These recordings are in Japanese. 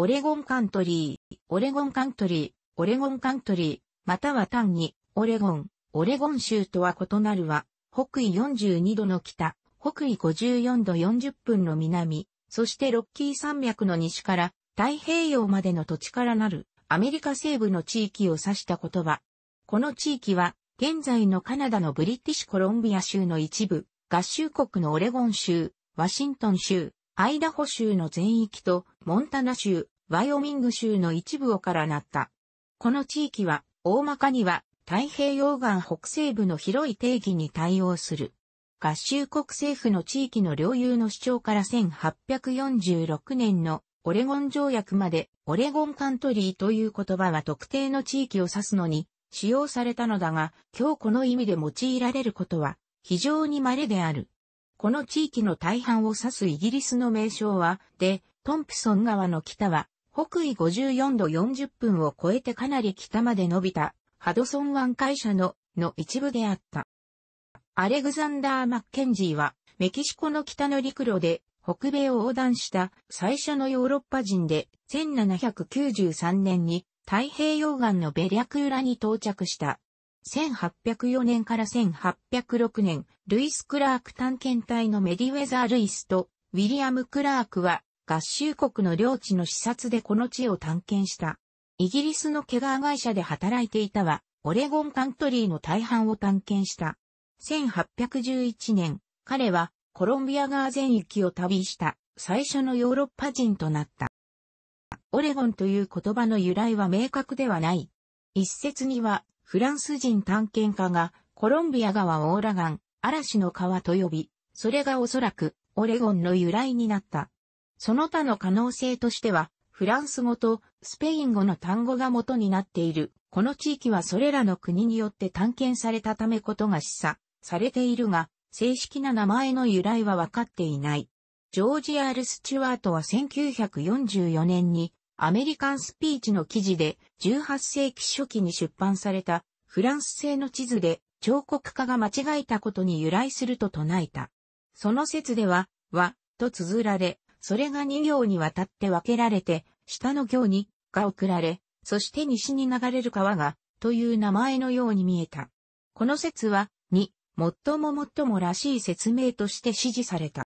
オレゴンカントリー、オレゴンカントリー、オレゴンカントリー、または単に、オレゴン、オレゴン州とは異なるは、北緯42度の北、北緯54度40分の南、そしてロッキー山脈の西から太平洋までの土地からなるアメリカ西部の地域を指した言葉。この地域は現在のカナダのブリティッシュコロンビア州の一部、合衆国のオレゴン州、ワシントン州、アイダホ州の全域とモンタナ州、ワイオミング州の一部をからなった。この地域は、大まかには太平洋岸北西部の広い定義に対応する。合衆国政府の地域の領有の主張から1846年のオレゴン条約までオレゴンカントリーという言葉は特定の地域を指すのに使用されたのだが、今日この意味で用いられることは非常に稀である。この地域の大半を指すイギリスの名称は、で、トンプソン川の北は、北緯54度40分を超えてかなり北まで伸びた、ハドソン湾会社の、の一部であった。アレグザンダー・マッケンジーは、メキシコの北の陸路で、北米を横断した最初のヨーロッパ人で、1793年に太平洋岸のベリャクーラに到着した。1804年から1806年、ルイス・クラーク探検隊のメディウェザー・ルイスとウィリアム・クラークは合衆国の領地の視察でこの地を探検した。イギリスのケガー会社で働いていたは、オレゴンカントリーの大半を探検した。1811年、彼はコロンビア川全域を旅した最初のヨーロッパ人となった。オレゴンという言葉の由来は明確ではない。一説にはフランス人探検家が、コロンビア川オーラガン、嵐の川と呼び、それがおそらく、オレゴンの由来になった。その他の可能性としては、フランス語とスペイン語の単語が元になっている。この地域はそれらの国によって探検されたためことが示唆されているが、正式な名前の由来は分かっていない。ジョージ・アール・スチュワートは1944年にアメリカンスピーチの記事で18世紀初期に出版されたフランス製の地図で彫刻家が間違えたことに由来すると唱えた。その説では、和と綴られ、それが2行にわたって分けられて、下の行にが送られ、そして西に流れる川が、という名前のように見えた。この説は、2、最も最もらしい説明として支持された。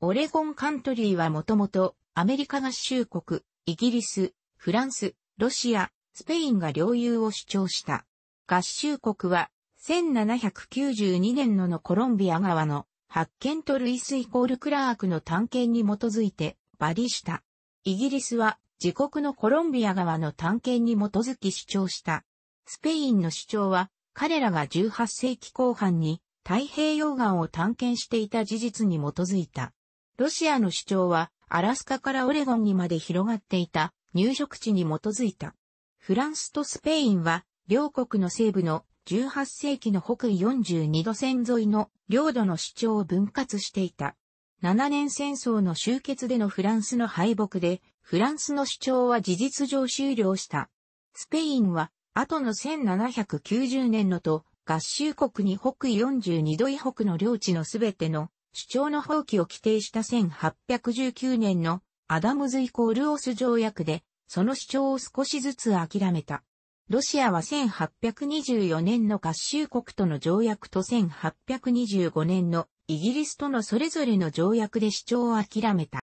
オレゴンカントリーはもともとアメリカ合衆国、イギリス、フランス、ロシア、スペインが領有を主張した。合衆国は、1792年ののコロンビア側の発見とルイスイコールクラークの探検に基づいて、バリした。イギリスは、自国のコロンビア側の探検に基づき主張した。スペインの主張は、彼らが18世紀後半に太平洋岸を探検していた事実に基づいた。ロシアの主張は、アラスカからオレゴンにまで広がっていた入植地に基づいた。フランスとスペインは、両国の西部の18世紀の北緯42度線沿いの領土の主張を分割していた。7年戦争の終結でのフランスの敗北で、フランスの主張は事実上終了した。スペインは、後の1790年のと、合衆国に北緯42度以北の領地のすべての主張の放棄を規定した1819年のアダムズイコールオス条約で、その主張を少しずつ諦めた。ロシアは1824年の合衆国との条約と1825年のイギリスとのそれぞれの条約で主張を諦めた。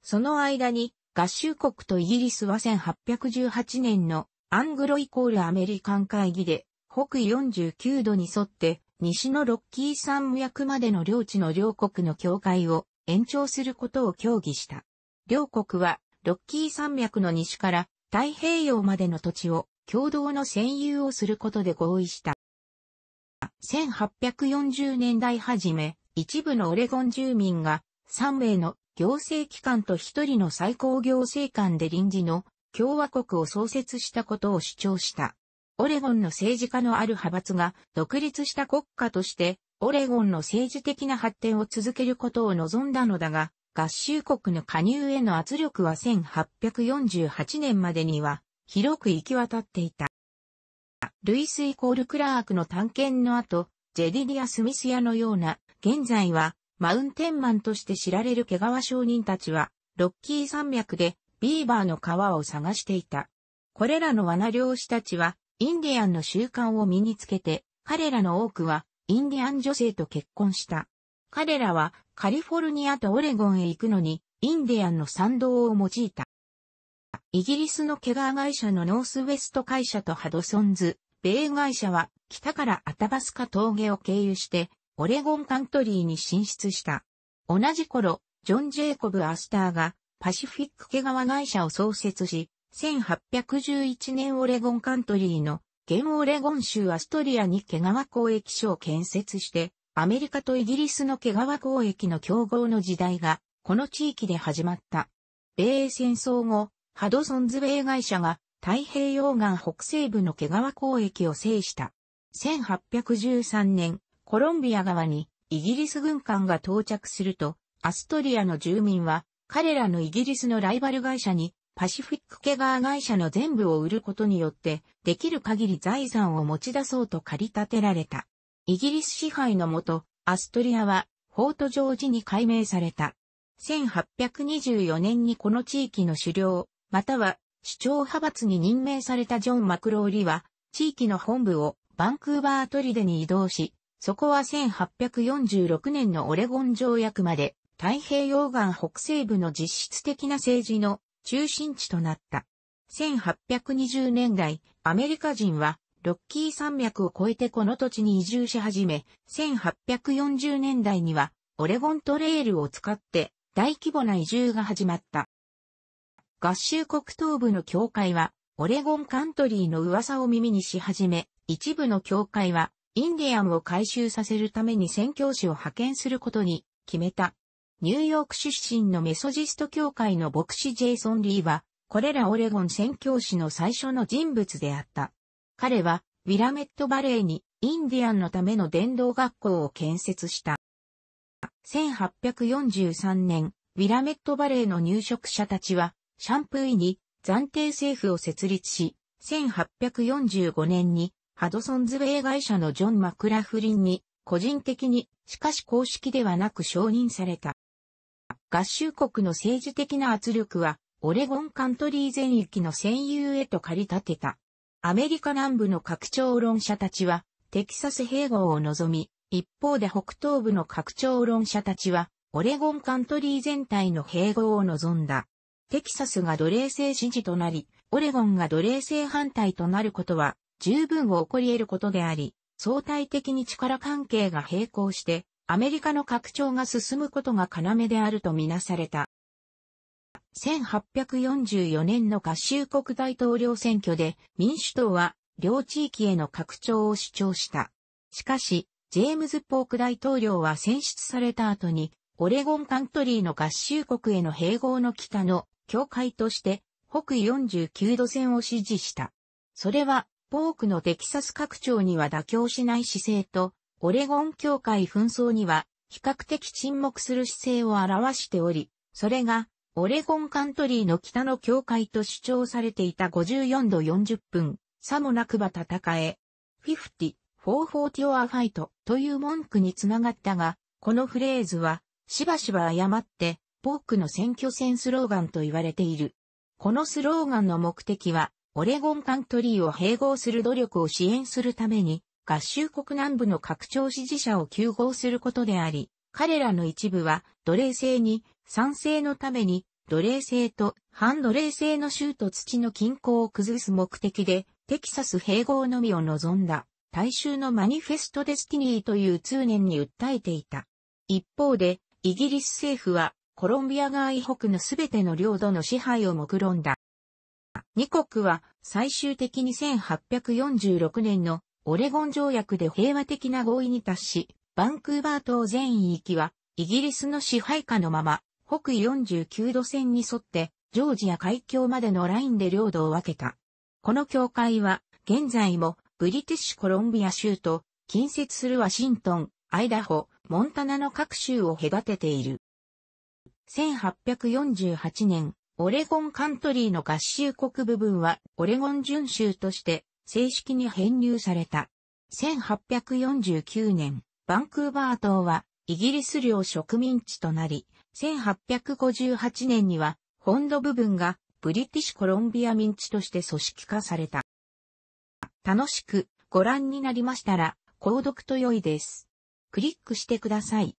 その間に合衆国とイギリスは1818年のアングロイコールアメリカン会議で北緯49度に沿って西のロッキー山脈までの領地の両国の境界を延長することを協議した。両国は、ロッキー山脈の西から太平洋までの土地を共同の占有をすることで合意した。1840年代初め、一部のオレゴン住民が3名の行政機関と1人の最高行政官で臨時の共和国を創設したことを主張した。オレゴンの政治家のある派閥が独立した国家としてオレゴンの政治的な発展を続けることを望んだのだが、合衆国の加入への圧力は1848年までには広く行き渡っていた。ルイス・イコール・クラークの探検の後、ジェディディア・スミス屋のような、現在はマウンテンマンとして知られる毛皮商人たちは、ロッキー山脈でビーバーの皮を探していた。これらの罠漁師たちは、インディアンの習慣を身につけて、彼らの多くは、インディアン女性と結婚した。彼らは、カリフォルニアとオレゴンへ行くのに、インディアンの賛同を用いた。イギリスのケガー会社のノースウェスト会社とハドソンズ、米会社は北からアタバスカ峠を経由してオレゴンカントリーに進出した。同じ頃、ジョン・ジェイコブ・アスターがパシフィックケガ会社を創設し、1811年オレゴンカントリーの現オレゴン州アストリアに毛川交易所を建設して、アメリカとイギリスの毛皮交易の競合の時代が、この地域で始まった。米英戦争後、ハドソンズ米会社が太平洋岸北西部の毛皮交易を制した。1813年、コロンビア側にイギリス軍艦が到着すると、アストリアの住民は彼らのイギリスのライバル会社にパシフィック毛川会社の全部を売ることによって、できる限り財産を持ち出そうと借り立てられた。イギリス支配のもと、アストリアは、フォートジョージに改名された。1824年にこの地域の首領、または首長派閥に任命されたジョン・マクローリは、地域の本部をバンクーバートリデに移動し、そこは1846年のオレゴン条約まで太平洋岸北西部の実質的な政治の中心地となった。1820年代、アメリカ人はロッキー山脈を越えてこの土地に移住し始め、1840年代にはオレゴントレールを使って大規模な移住が始まった。合衆国東部の教会は、オレゴンカントリーの噂を耳にし始め、一部の教会は、インディアンを回収させるために宣教師を派遣することに決めた。ニューヨーク出身のメソジスト教会の牧師ジェイソン・リーは、これらオレゴン宣教師の最初の人物であった。彼はウィラメットバレーにインディアンのための伝道学校を建設した。1843年、ウィラメットバレーの入植者たちは、シャンプーに暫定政府を設立し、1845年にハドソンズウェイ会社のジョン・マクラフリンに個人的に、しかし公式ではなく承認された。合衆国の政治的な圧力は、オレゴンカントリー全域の戦友へと駆り立てた。アメリカ南部の拡張論者たちは、テキサス併合を望み、一方で北東部の拡張論者たちは、オレゴンカントリー全体の併合を望んだ。テキサスが奴隷制支持となり、オレゴンが奴隷制反対となることは、十分起こり得ることであり、相対的に力関係が並行して、アメリカの拡張が進むことが要であるとみなされた。1844年の合衆国大統領選挙で民主党は両地域への拡張を主張した。しかし、ジェームズ・ポーク大統領は選出された後に、オレゴンカントリーの合衆国への併合の北の境界として北49度線を支持した。それは、ポークのテキサス拡張には妥協しない姿勢と、オレゴン境界紛争には比較的沈黙する姿勢を表しており、それがオレゴンカントリーの北の境界と主張されていた54度40分、さもなくば戦え、50、440 or fight という文句につながったが、このフレーズは、しばしば誤って、ポークの選挙戦スローガンと言われている。このスローガンの目的は、オレゴンカントリーを併合する努力を支援するために、合衆国南部の拡張支持者を救合することであり、彼らの一部は奴隷制に賛成のために奴隷制と反奴隷制の州と土の均衡を崩す目的でテキサス併合のみを望んだ大衆のマニフェストデスティニーという通念に訴えていた。一方でイギリス政府はコロンビア側以北のすべての領土の支配を目論んだ。二国は最終的に1846年のオレゴン条約で平和的な合意に達し、バンクーバー島全域は、イギリスの支配下のまま、北49度線に沿って、ジョージア海峡までのラインで領土を分けた。この境界は、現在も、ブリティッシュコロンビア州と、近接するワシントン、アイダホ、モンタナの各州を隔てている。1848年、オレゴンカントリーの合衆国部分は、オレゴン準州として、正式に編入された。1849年、バンクーバー島はイギリス領植民地となり、1858年には本土部分がブリティッシュコロンビア民地として組織化された。楽しくご覧になりましたら、購読と良いです。クリックしてください。